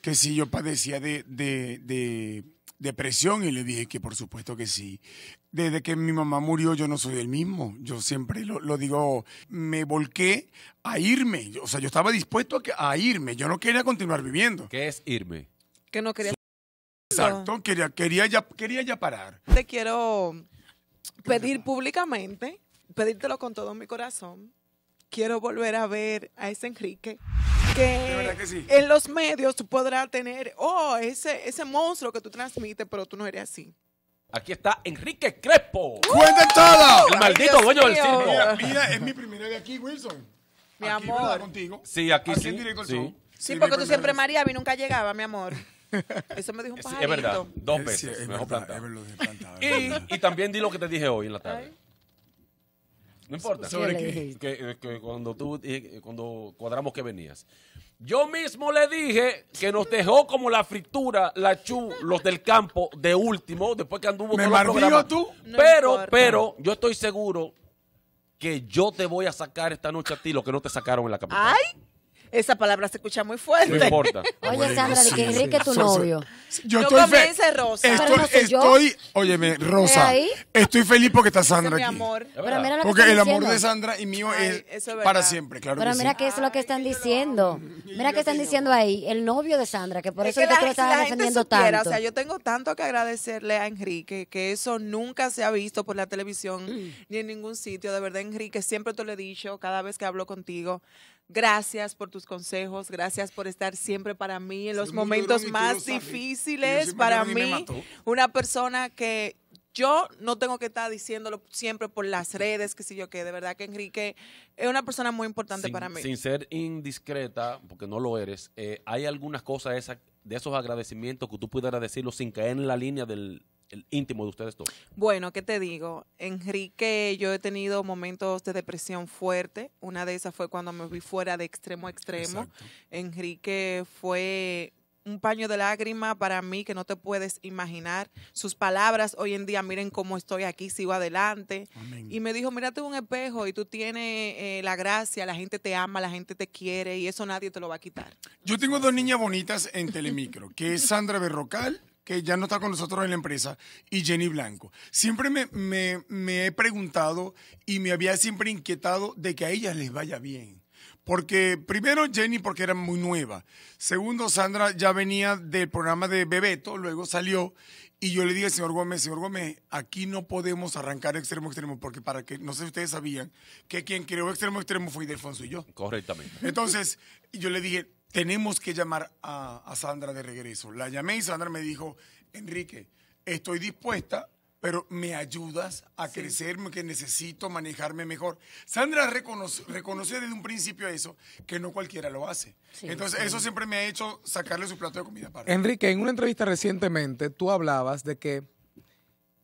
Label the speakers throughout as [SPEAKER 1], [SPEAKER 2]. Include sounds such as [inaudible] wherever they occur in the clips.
[SPEAKER 1] que si yo padecía de, depresión y le dije que por supuesto que sí. Desde que mi mamá murió yo no soy el mismo. Yo siempre lo, digo, me volqué a irme. O sea, yo estaba dispuesto a, irme. Yo no quería continuar viviendo.
[SPEAKER 2] ¿Qué es irme? Que no quería. Exacto,
[SPEAKER 1] quería, quería, ya, quería ya parar. Te
[SPEAKER 3] quiero pedir públicamente, pedírtelo con todo mi corazón, quiero volver a ver a ese Enrique. Que, en los medios tú podrás tener, oh, ese, ese monstruo que tú transmites, pero tú no eres así. Aquí está
[SPEAKER 2] Enrique Crespo. ¡Fuente ¡Uh! ¡Cuenten todo! El maldito dueño del circo. Mira, es mi
[SPEAKER 3] primera de aquí, Wilson. Mi amor. Contigo. Sí, aquí, sí. sí. porque tú siempre María y nunca llegaba, mi amor. Eso me dijo un pajarito. Es verdad,
[SPEAKER 2] dos veces. mejor y, también di lo que te dije hoy en la tarde. No importa. Sobre eh, que, cuando tú, eh, cuando cuadramos que venías. Yo mismo le dije que nos dejó como la fritura, la chu, los del campo, de último, después que anduvo ¿Me tú? Pero, pero, yo estoy seguro que yo te voy a sacar esta noche a ti lo que no te sacaron en la capital.
[SPEAKER 3] ¡Ay! Esa palabra se escucha muy fuerte. No importa. [laughs] Oye, Sandra,
[SPEAKER 2] de que
[SPEAKER 4] Enrique es tu novio.
[SPEAKER 1] Yo, estoy feliz. Rosa. Estoy, no estoy,
[SPEAKER 2] óyeme, Rosa.
[SPEAKER 1] estoy feliz porque está Sandra aquí. porque el amor de Sandra y mío es, para siempre, claro Pero mira
[SPEAKER 4] qué es lo que están diciendo. Mira qué están diciendo ahí, el novio de Sandra, que por eso es que, lo estás defendiendo tanto. O sea,
[SPEAKER 3] yo tengo tanto que agradecerle a Enrique, que eso nunca se ha visto por la televisión mm. ni en ningún sitio. De verdad, Enrique, siempre te lo he dicho, cada vez que hablo contigo Gracias por tus consejos, gracias por estar siempre para mí en los momentos más difíciles para mí. Una persona que yo no tengo que estar diciéndolo siempre por las redes, que si yo qué, de verdad que Enrique es una persona muy importante para mí. Sin
[SPEAKER 2] ser indiscreta, porque no lo eres, eh, hay algunas cosas de, de esos agradecimientos que tú pudieras decirlo sin caer en la línea del el íntimo de ustedes dos?
[SPEAKER 3] Bueno, ¿qué te digo? Enrique, yo he tenido momentos de depresión fuerte. Una de esas fue cuando me vi fuera de extremo a extremo. Enrique fue un paño de lágrima para mí que no te puedes imaginar. Sus palabras hoy en día, miren cómo estoy aquí, sigo adelante. Y me dijo, mírate un espejo y tú tienes eh, la gracia, la gente te ama, la gente te quiere y eso nadie te lo va a quitar.
[SPEAKER 1] Yo tengo dos niñas bonitas en Telemicro, que es Sandra Berrocal que ya no está con nosotros en la empresa, y Jenny Blanco. Siempre me, me, he preguntado y me había siempre inquietado de que a ellas les vaya bien. Porque primero Jenny porque era muy nueva. Segundo, Sandra ya venía del programa de Bebeto, luego salió y yo le dije señor Gómez, señor Gómez, aquí no podemos arrancar extremo extremo, porque para que, no sé si ustedes sabían, que quien creó extremo extremo fue Ildefonso y yo. Correctamente. Entonces, yo le dije, tenemos que llamar a, Sandra de regreso. La llamé y Sandra me dijo, Enrique, estoy dispuesta, pero me ayudas a crecer, crecerme, que necesito manejarme mejor. Sandra reconoce, desde un principio eso, que no cualquiera lo hace. Entonces, eso siempre me ha hecho sacarle su plato de comida para Enrique, en una entrevista
[SPEAKER 5] recientemente, tú hablabas de que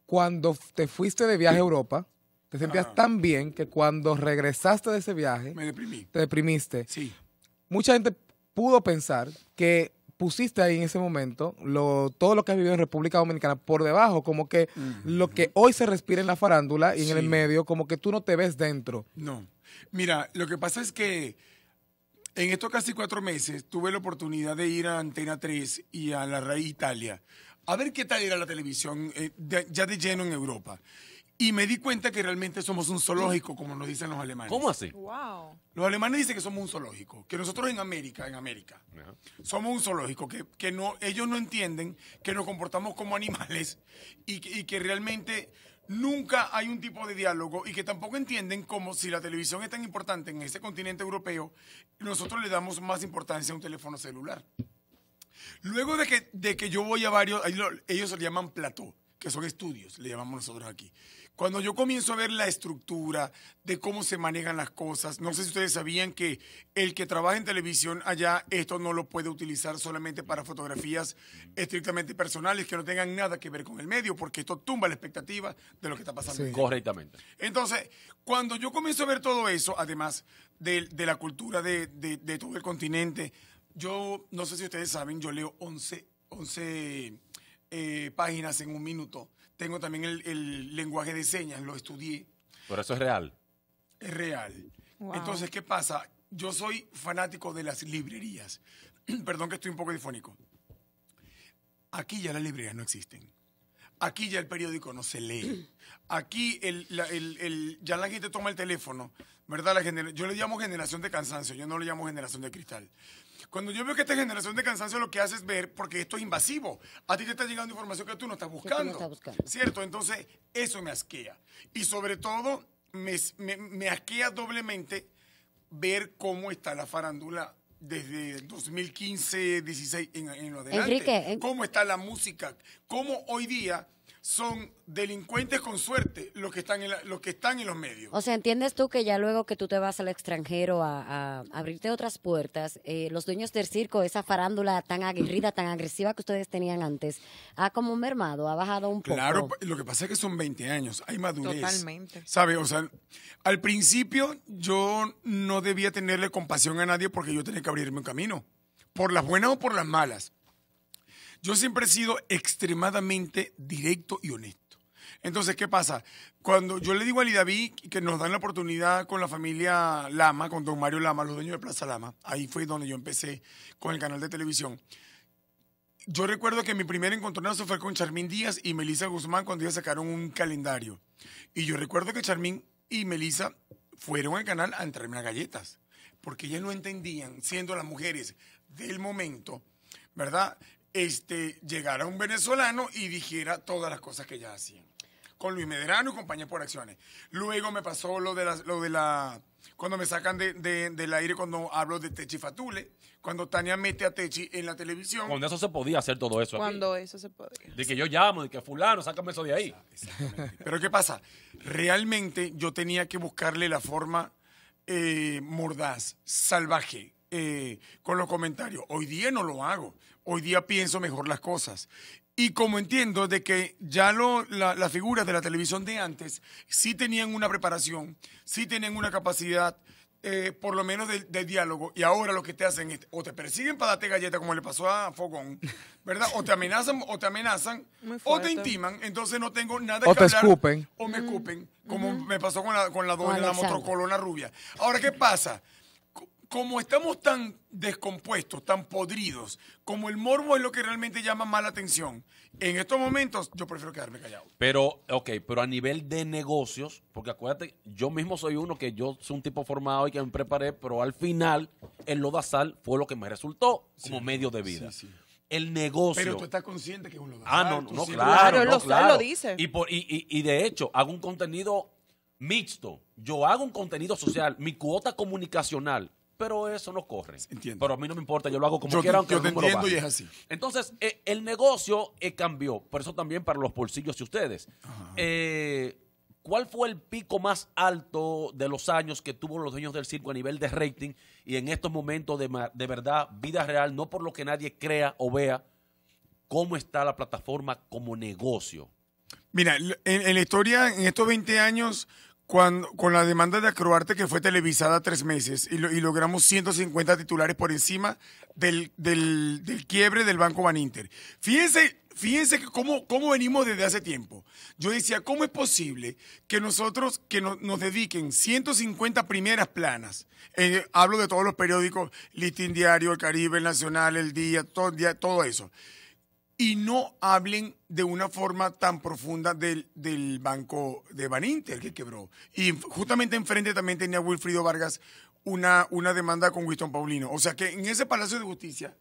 [SPEAKER 5] cuando te fuiste de viaje a Europa, te sentías ah. tan bien que cuando regresaste de ese viaje, me deprimí. Te deprimiste. Sí. Mucha gente pudo pensar que pusiste ahí en ese momento todo lo que has vivido en República Dominicana por debajo, como que lo que hoy se respira en la farándula y en el medio, como que tú no te ves dentro.
[SPEAKER 1] No. Mira, lo que pasa es que en estos casi cuatro meses tuve la oportunidad de ir a Antena 3 y a La Rey Italia a ver qué tal era la televisión eh, ya de lleno en Europa. Y me di cuenta que realmente somos un zoológico, como nos dicen los alemanes. ¿Cómo así? Wow. Los alemanes dicen que somos un zoológico, que nosotros en América, en América, somos un zoológico, que, no, ellos no entienden que nos comportamos como animales y que, realmente nunca hay un tipo de diálogo y que tampoco entienden cómo si la televisión es tan importante en ese continente europeo, nosotros le damos más importancia a un teléfono celular. Luego de que, de que yo voy a varios, ellos se llaman plató que son estudios, le llamamos nosotros aquí. Cuando yo comienzo a ver la estructura de cómo se manejan las cosas, no sé si ustedes sabían que el que trabaja en televisión allá, esto no lo puede utilizar solamente para fotografías estrictamente personales que no tengan nada que ver con el medio, porque esto tumba la expectativa de lo que está pasando. correctamente. Entonces, cuando yo comienzo a ver todo eso, además de, la cultura de, todo el continente, yo no sé si ustedes saben, yo leo 11, 11 eh, páginas en un minuto. Tengo también el, lenguaje de señas, lo estudié.
[SPEAKER 2] Pero eso es real.
[SPEAKER 1] Es real. Entonces, ¿qué pasa? Yo soy fanático de las librerías. [clears throat] Perdón que estoy un poco difónico. Aquí ya las librerías no existen. Aquí ya el periódico no se lee. [clears throat] Aquí el, ya la gente toma el teléfono, ¿verdad? La yo le llamo generación de cansancio, yo no le llamo generación de cristal. Cuando yo veo que esta generación de cansancio lo que hace es ver, porque esto es invasivo, a ti te está llegando información que tú no estás buscando. ¿Cierto? Entonces, eso me asquea. Y sobre todo, me, asquea doblemente ver cómo está la farándula desde 2015, 16 en, lo adelante. ¿Cómo está la música? ¿Cómo hoy día son delincuentes con suerte los que están en los que están en los medios.
[SPEAKER 4] O sea, entiendes tú que ya luego que tú te vas al extranjero a, abrirte otras puertas, eh, los dueños del circo, esa farándula tan aguerrida, tan agresiva que ustedes tenían antes, ha como mermado, ha bajado un poco. Claro, pues,
[SPEAKER 1] lo que pasa es que son 20 años, hay madurez. Totalmente. ¿Sabes? O sea, al principio yo no debía tenerle compasión a nadie porque yo tenía que abrirme un camino, por las buenas o por las malas. Yo siempre he sido extremadamente directo y honesto. Entonces, ¿qué pasa? Cuando yo le digo a Lidaví que nos dan la oportunidad con la familia Lama, con don Mario Lama, los dueños de Plaza Lama, ahí fue donde yo empecé con el canal de televisión. Yo recuerdo que mi primer encontronazo fue con Charmín Díaz y Melisa Guzmán cuando ellos sacaron un calendario. Y yo recuerdo que Charmín y Melisa fueron al canal a entrarme a galletas, porque ellas no entendían, siendo las mujeres del momento, ¿verdad? este, llegara un venezolano y dijera todas las cosas que ya hacían. Con Luis Medrano y compañía por acciones. Luego me pasó lo de la, lo de la cuando me sacan del aire cuando hablo de Techi Fatule, cuando Tania mete a Techi en la televisión. Cuando eso se
[SPEAKER 2] podía hacer todo eso. Cuando
[SPEAKER 1] eso se podía.
[SPEAKER 2] De que yo llamo, de que fulano, sácame eso de ahí. Pero ¿qué pasa? Realmente yo tenía que buscarle la forma eh,
[SPEAKER 1] mordaz, salvaje, eh, con los comentarios. Hoy día no lo hago hoy día pienso mejor las cosas. Y como entiendo de que ya lo, la, las figuras de la televisión de antes sí tenían una preparación, sí tenían una capacidad, eh, por lo menos de, diálogo, y ahora lo que te hacen es o te persiguen para darte galleta, como le pasó a Fogón, ¿verdad? O te amenazan, o te amenazan, [laughs] o te intiman, entonces no tengo nada o te me Escupen. O me escupen, mm. como me pasó con la, con la, doña, la motocolona rubia. Ahora, ¿qué pasa? como estamos tan descompuestos, tan podridos, como el morbo es lo que realmente llama mala atención, en estos momentos yo prefiero quedarme callado.
[SPEAKER 2] Pero, ok, pero a nivel de negocios, porque acuérdate, yo mismo soy uno que yo soy un tipo formado y que me preparé, pero al final el lodazal fue lo que me resultó como medio de vida. El negocio. Pero tú estás consciente que es un lodazal. Ah, no, no, no claro, no, lo, claro. lo dice. Y, y, y de hecho, hago un contenido mixto. Yo hago un contenido social. Mi cuota comunicacional pero eso no corre. Entiendo. Pero a mí no me importa, yo lo hago como quiera, aunque yo entiendo y es así. Entonces, eh, el negocio eh, cambió, por eso también para los bolsillos de ustedes. Eh, ¿Cuál fue el pico más alto de los años que tuvo los dueños del circo a nivel de rating y en estos momentos de, de verdad, vida real, no por lo que nadie crea o vea, cómo está la plataforma como negocio? Mira, en la
[SPEAKER 1] historia, en estos 20 años, con la demanda de Acroarte que fue televisada tres meses y, logramos 150 titulares por encima del, quiebre del Banco Baninter. Fíjense, fíjense cómo, venimos desde hace tiempo. Yo decía, ¿cómo es posible que nosotros que nos dediquen 150 primeras planas? Eh, hablo de todos los periódicos, Listín Diario, El Caribe, El Nacional, El día, todo eso y no hablen de una forma tan profunda del, del banco de Baninter que quebró. Y justamente enfrente también tenía Wilfrido Vargas una, una demanda con Winston Paulino. O sea que en ese Palacio de Justicia,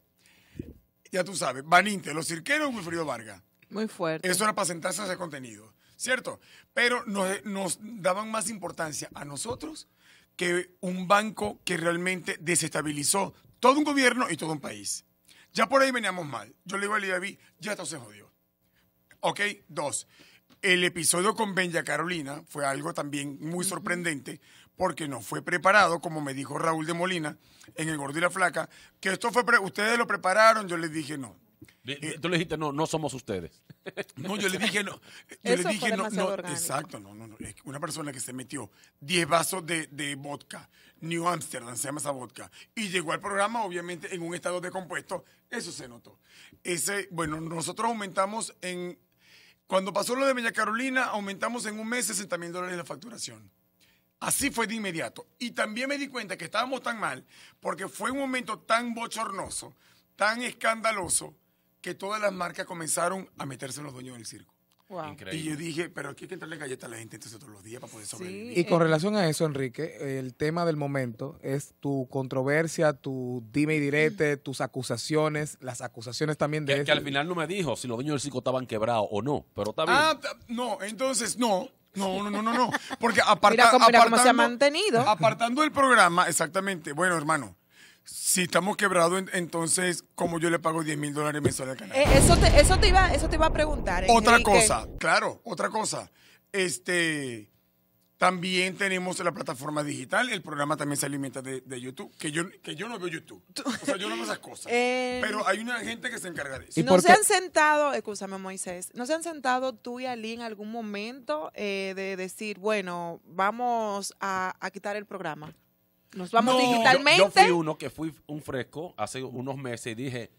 [SPEAKER 1] ya tú sabes, Baninter, los cirqueros, Wilfrido Vargas. Muy fuerte. Eso era para sentarse contenido, ¿cierto? Pero nos, nos daban más importancia a nosotros que un banco que realmente desestabilizó todo un gobierno y todo un país. Ya por ahí veníamos mal. Yo le digo a David, ya esto se jodió. Ok, dos. El episodio con Benja Carolina fue algo también muy sorprendente porque no fue preparado, como me dijo Raúl de Molina en El Gordo y la Flaca, que esto fue, ustedes lo prepararon, yo les dije no.
[SPEAKER 2] Eh, tú le dijiste, no, no somos ustedes.
[SPEAKER 1] No, yo le dije, no. Yo dije, no, exacto, no, no, no. Una persona que se metió 10 vasos de, vodka, New Amsterdam se llama esa vodka, y llegó al programa, obviamente, en un estado descompuesto. Eso se notó. Ese, bueno, nosotros aumentamos en. Cuando pasó lo de Bella Carolina, aumentamos en un mes 60 mil dólares la facturación. Así fue de inmediato. Y también me di cuenta que estábamos tan mal, porque fue un momento tan bochornoso, tan escandaloso que todas las marcas comenzaron a meterse en los dueños del circo. Y yo dije, pero aquí hay que entrarle galleta a la gente todos los días para poder sobrevivir. Y con relación
[SPEAKER 5] a eso, Enrique, el tema del momento es tu controversia, tu dime y direte, tus acusaciones, las acusaciones
[SPEAKER 2] también de... Que, que al final no me dijo si los dueños del circo estaban quebrados o no, pero está Ah, no, entonces
[SPEAKER 1] no. No, no, no, no, Porque apartando... mira se ha mantenido.
[SPEAKER 2] Apartando el programa,
[SPEAKER 1] exactamente. Bueno, hermano, si estamos quebrados, entonces, ¿cómo yo le pago 10 mil dólares mensuales al canal?
[SPEAKER 3] Eh, eso, te, iba, a preguntar. Eh, otra cosa,
[SPEAKER 1] claro, otra cosa. Este, también tenemos la plataforma digital, el programa también se alimenta de, YouTube, que yo, no veo YouTube. O sea, yo no veo esas cosas. [laughs] Eh, pero hay una gente que se encarga de eso. ¿No se han
[SPEAKER 3] sentado, escúchame Moisés, no se han sentado tú y Ali en algún momento de decir, bueno, vamos a quitar el programa? Nos vamos digitalmente. Yo, fui
[SPEAKER 2] uno que fui un fresco hace unos meses y dije,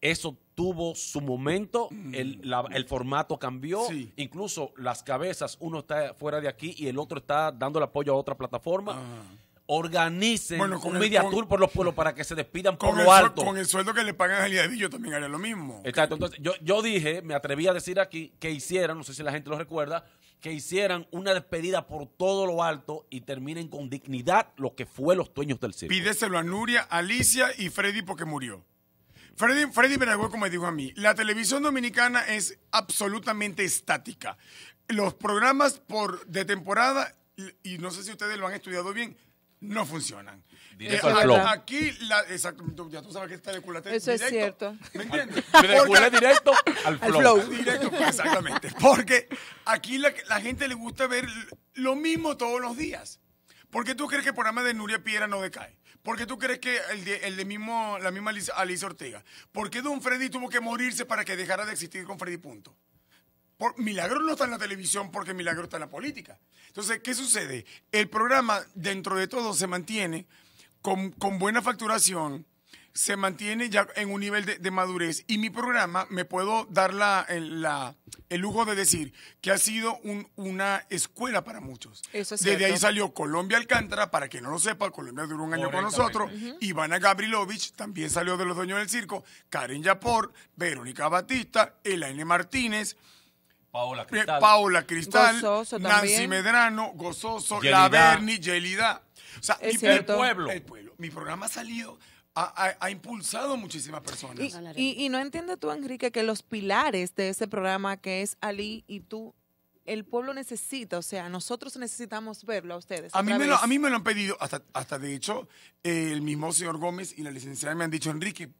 [SPEAKER 2] eso tuvo su momento, mm. el, formato cambió, incluso las cabezas, uno está fuera de aquí y el otro está dando el apoyo a otra plataforma. Ah. organicen con un media tour por los pueblos para que se despidan por lo alto. Con el sueldo que le pagan a yo también haría lo mismo. Exacto. Entonces, yo, yo dije, me atreví a decir aquí que hicieran, no sé si la gente lo recuerda, que hicieran una despedida por todo lo alto y terminen con dignidad lo que fue los dueños del circo. Pídeselo a Nuria, Alicia y Freddy porque murió. Freddy, Freddy Veragüe, como me
[SPEAKER 1] dijo a mí, la televisión dominicana es absolutamente estática. Los programas por, de temporada, y no sé si ustedes lo han estudiado bien, no funcionan. Directo eh, al flow. Aquí, la, ya tú sabes que está de culate Eso es cierto. ¿Me entiendes? De [laughs] directo al flow. Al flow. Directo, pues, exactamente. Porque aquí la, gente le gusta ver lo mismo todos los días. ¿Por qué tú crees que el programa de Nuria Piera no decae? ¿Por qué tú crees que el de, mismo, la misma Alicia Ortega? ¿Por qué Don Freddy tuvo que morirse para que dejara de existir con Freddy Punto? Milagro no está en la televisión porque Milagro está en la política. Entonces, ¿qué sucede? El programa, dentro de todo, se mantiene con, buena facturación, se mantiene ya en un nivel de, madurez y mi programa me puedo dar la, el, lujo de decir que ha sido una escuela para muchos.
[SPEAKER 5] Desde ahí salió
[SPEAKER 1] Colombia Alcántara, para que no lo sepa, Colombia duró un año con nosotros. Ivana Gabrilovich también salió de los dueños del circo, Karen Yapor, Verónica Batista, Elaine Martínez.
[SPEAKER 2] Paola Cristal. Nancy
[SPEAKER 1] Medrano, Gozoso, La Yelida. O sea, mi- el pueblo. Mi programa ha salido, ha, impulsado muchísimas personas.
[SPEAKER 3] Y, no entiendes tú, Enrique, que los pilares de ese programa que es Ali y tú, el pueblo necesita, o sea, nosotros necesitamos verlo a ustedes. A mí, me lo,
[SPEAKER 1] han pedido, hasta, hasta de hecho, el mismo señor Gómez y la licenciada me han dicho, Enrique,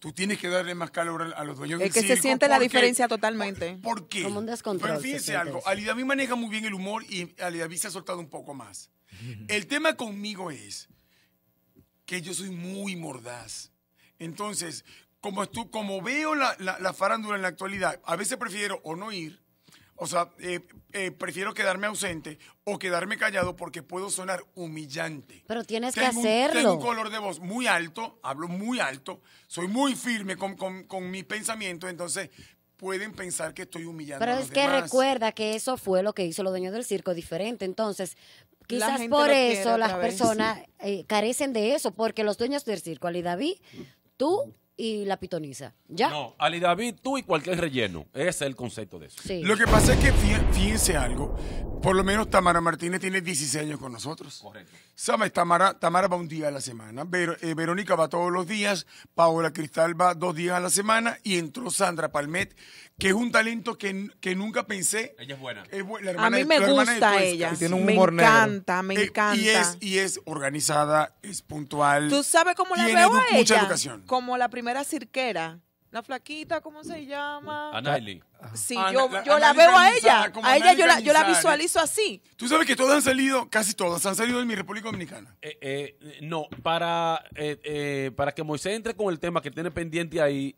[SPEAKER 1] Tú tienes que darle más calor a los dueños del que se siente la diferencia
[SPEAKER 3] totalmente. ¿Por, qué? Como un descontrol. Pero fíjense algo,
[SPEAKER 1] Alidaví maneja muy bien el humor y Alidaví se ha soltado un poco más. [laughs] El tema conmigo es que yo soy muy mordaz. Entonces, como, tú, como veo la, la farándula en la actualidad, a veces prefiero o no ir, o sea, eh, eh, prefiero quedarme ausente o quedarme callado porque puedo sonar humillante. Pero tienes que hacerlo. tengo un color de voz muy alto, hablo muy alto, soy muy firme con, mi pensamiento, entonces pueden pensar que estoy humillando Pero es que recuerda
[SPEAKER 4] que eso fue lo que hizo los dueños del circo diferente. Entonces,
[SPEAKER 1] quizás por eso las personas
[SPEAKER 4] eh, carecen de eso, porque los dueños del circo, Ali David, tú y la pitoniza. ¿Ya? No,
[SPEAKER 2] Ali David, tú y cualquier relleno. Ese es el concepto de eso. Lo que pasa es que fíjense algo.
[SPEAKER 1] Por lo menos Tamara Martínez tiene 16 años con nosotros. Correcto. ¿Sabes? Tamara, va un día a la semana. Eh, Verónica va todos los días. Paola Cristal va dos días a la semana. Y entró Sandra Palmet, que es un talento que, nunca pensé. Ella es buena. A mí me gusta ella. me encanta,
[SPEAKER 3] me eh, encanta.
[SPEAKER 1] Y es, organizada, es puntual. ¿Tú sabes cómo la veo mucha educación.
[SPEAKER 3] Como la primera era cirquera. La flaquita, ¿cómo se llama? Anayli. Sí, yo, la, veo a ella. A ella yo la, visualizo así.
[SPEAKER 1] Tú sabes que todas han salido,
[SPEAKER 2] casi todas han salido de mi República Dominicana. Eh, eh, no, para, eh, para que Moisés entre con el tema que tiene pendiente ahí,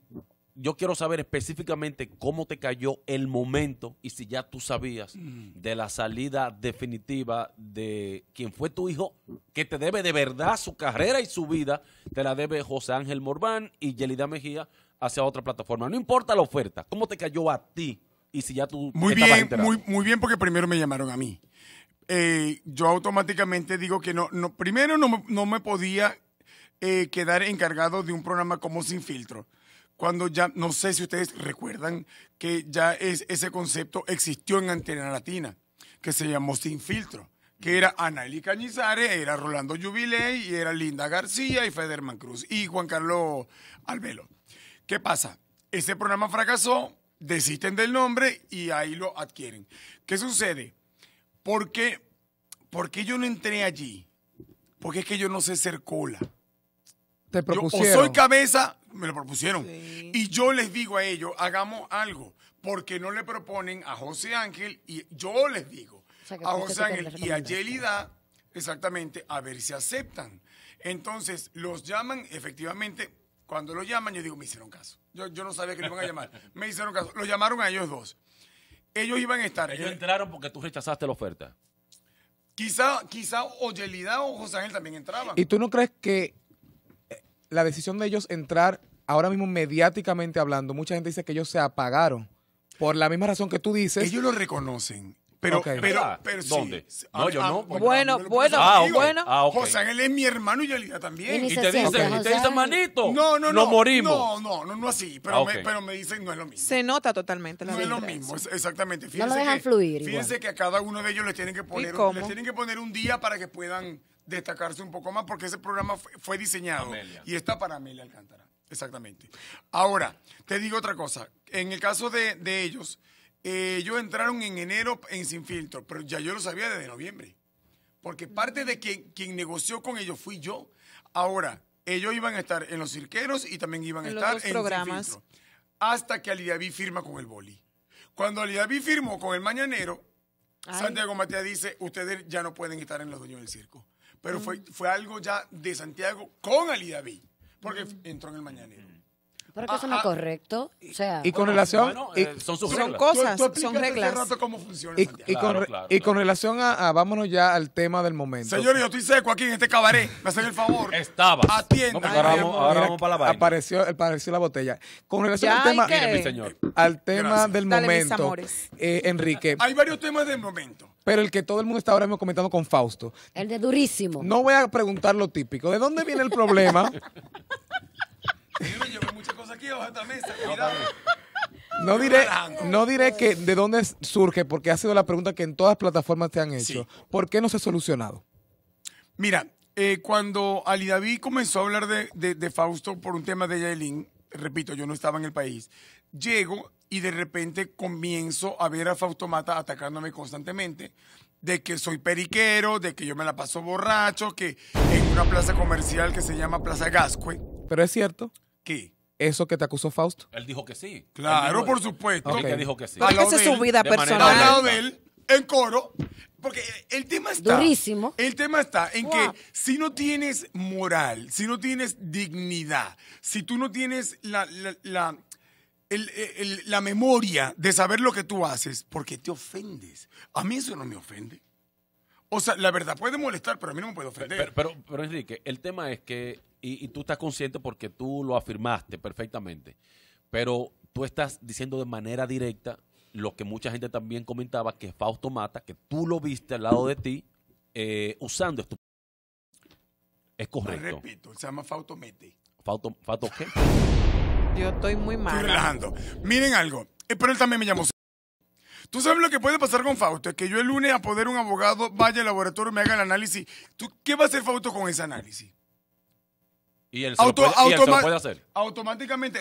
[SPEAKER 2] yo quiero saber específicamente cómo te cayó el momento y si ya tú sabías mm. de la salida definitiva de quien fue tu hijo, que te debe de verdad su carrera y su vida, te la debe José Ángel Morván y Yelida Mejía hacia otra plataforma. No importa la oferta, ¿cómo te cayó a ti? Y si ya tú... Muy bien, muy, muy bien porque
[SPEAKER 1] primero me llamaron a mí. Eh, yo automáticamente digo que no, primero no, me podía eh, quedar encargado de un programa como Sin Filtro cuando ya, no sé si ustedes recuerdan que ya ese concepto existió en Antena Latina, que se llamó Sin Filtro, que era Anaeli Cañizares, era Rolando Jubiley, y era Linda García y Federman Cruz y Juan Carlos Albelo. ¿Qué pasa? Ese programa fracasó, desisten del nombre y ahí lo adquieren. ¿Qué sucede? ¿Por qué, sucede por qué yo no entré allí? Porque es que yo no sé ser cola. Te propusieron. o soy cabeza me lo propusieron. Y yo les digo a ellos, hagamos algo, porque no le proponen a José Ángel y yo les digo
[SPEAKER 4] a José Ángel y a
[SPEAKER 1] Yelida, exactamente, a ver si aceptan. Entonces, los llaman, efectivamente, cuando los llaman, yo digo, me hicieron caso. Yo, no sabía que le iban a llamar. [laughs] Me hicieron caso. Los llamaron a ellos dos. Ellos iban a estar. Ellos entraron porque tú rechazaste la oferta. Quizá, quizá o Yelida o José Ángel también entraban. ¿Y tú
[SPEAKER 5] no crees que la decisión de ellos entrar ahora mismo mediáticamente hablando, mucha gente dice que ellos se apagaron. Por la misma
[SPEAKER 1] razón que tú dices. Ellos lo reconocen. Pero, okay. pero, ah, pero ¿Dónde? No, yo ah, no. Ah, bueno, bueno, bueno. Ah, okay. José es mi hermano y Yelida también. Y, te dicen, y te dicen, manito. No, no, no. Nos morimos. No, no, no, no así. Pero, me, pero me dicen, no es lo mismo.
[SPEAKER 3] Se nota totalmente la No es lo mismo,
[SPEAKER 1] exactamente. Fíjense no lo dejan que, fluir. Fíjense que a cada uno de ellos les tienen que poner, les tienen que poner un día para que puedan destacarse un poco más porque ese programa fue, diseñado y está para Amelia Alcántara. Exactamente. Ahora, te digo otra cosa. En el caso de, ellos, eh, ellos entraron en enero en Sin Filtro, pero ya yo lo sabía desde noviembre. Porque parte de quien, quien negoció con ellos fui yo. Ahora, ellos iban a estar en Los Cirqueros y también iban a estar en programas. Sin Hasta que Alidaví firma con el boli. Cuando Alidaví firmó con el Mañanero, Santiago Matías dice, ustedes ya no pueden estar en los dueños del circo pero fue, mm. fue algo ya de Santiago con Ali David, porque mm. entró en el mañanero. Mm. Pero que eso no es
[SPEAKER 4] correcto.
[SPEAKER 1] O sea, Y con relación. Eh, son cosas, son reglas. Y, con, y
[SPEAKER 5] con relación a, vámonos ya al tema del momento. señor
[SPEAKER 1] yo estoy seco aquí en este cabaret. Me hacen el favor. Estaba. Atienda. ahora vamos, para la vaina. apareció,
[SPEAKER 5] eh, apareció la botella. Con relación al tema, señor. al tema del momento, eh, Enrique, Hay
[SPEAKER 1] varios temas del momento
[SPEAKER 5] pero el que todo el mundo está ahora mismo comentando con Fausto. El de durísimo. No voy a preguntar lo típico. ¿De dónde viene el problema? No diré, no diré que de dónde surge, porque ha sido la pregunta que en todas las plataformas te han hecho. ¿Por qué no se ha solucionado?
[SPEAKER 1] Mira, eh, cuando Ali David comenzó a hablar de, de Fausto por un tema de Yaelin, repito, yo no estaba en el país, llego y de repente comienzo a ver a Fausto Mata atacándome constantemente de que soy periquero, de que yo me la paso borracho, que en una plaza comercial que se llama Plaza Gascue.
[SPEAKER 5] Pero es cierto. ¿Qué? Eso que te acusó Fausto.
[SPEAKER 2] Él dijo que sí.
[SPEAKER 1] Claro, por supuesto. dijo que sí. Porque esa es su vida personal. de él, en coro. Porque el tema está. Durísimo. El tema está en que si no tienes moral, si no tienes dignidad, si tú no tienes la la memoria de saber lo que tú haces, porque te ofendes. A mí eso no me ofende.
[SPEAKER 2] O sea, la verdad puede molestar, pero a mí no me puede ofender. Pero, pero, Enrique, el tema es que, y, tú estás consciente porque tú lo afirmaste perfectamente, pero tú estás diciendo de manera directa lo que mucha gente también comentaba, que Fausto Mata, que tú lo viste al lado de ti, eh, usando esto. Es correcto.
[SPEAKER 1] Repito, se llama Fausto Mete.
[SPEAKER 2] ¿Fausto, Fausto
[SPEAKER 1] yo estoy muy mal. Estoy relajando. Miren algo. Eh, pero él también me llamó. Tú sabes lo que puede pasar con Fausto, es que yo el lunes a poder un abogado, vaya al laboratorio, y me haga el análisis. ¿Tú, ¿Qué va a hacer Fausto con ese análisis?
[SPEAKER 2] Y él, se, lo puede, hacer.
[SPEAKER 1] Automáticamente,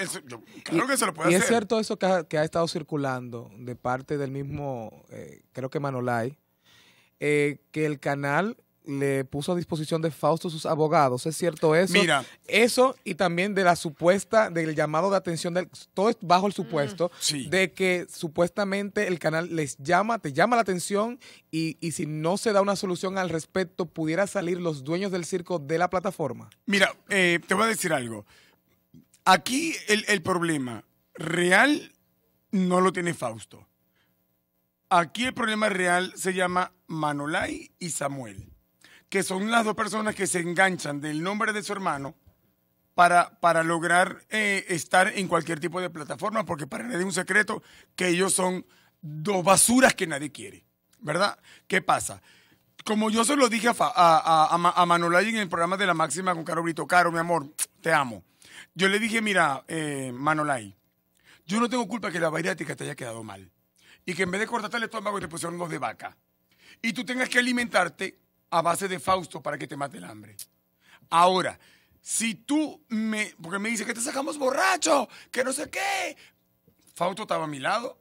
[SPEAKER 1] claro que se lo puede hacer. Y es cierto
[SPEAKER 5] eso que ha, estado circulando de parte del mismo, eh, creo que Manolay, eh, que el canal le puso a disposición de Fausto sus abogados. ¿Es cierto eso? Mira. Eso y también de la supuesta, del llamado de atención, del, todo es bajo el supuesto, de que supuestamente el canal les llama, te llama la atención y, y, si no se da una solución al respecto, pudiera salir los dueños del circo de la plataforma.
[SPEAKER 1] Mira, eh, te voy a decir algo. Aquí el, el problema real no lo tiene Fausto. Aquí el problema real se llama Manolay y Samuel que son las dos personas que se enganchan del nombre de su hermano para, para lograr eh, estar en cualquier tipo de plataforma, porque para nadie es un secreto que ellos son dos basuras que nadie quiere, ¿verdad? ¿Qué pasa? Como yo se lo dije a, a, a, Manolay en el programa de La Máxima con Caro Brito, Caro, mi amor, te amo. Yo le dije, mira, eh, Manolay, yo no tengo culpa que la bariátrica te haya quedado mal y que en vez de cortarte el estómago te pusieron dos de vaca y tú tengas que alimentarte a base de Fausto para que te mate el hambre. Ahora, si tú me. Porque me dice que te sacamos borracho, que no sé qué. Fausto estaba a mi lado.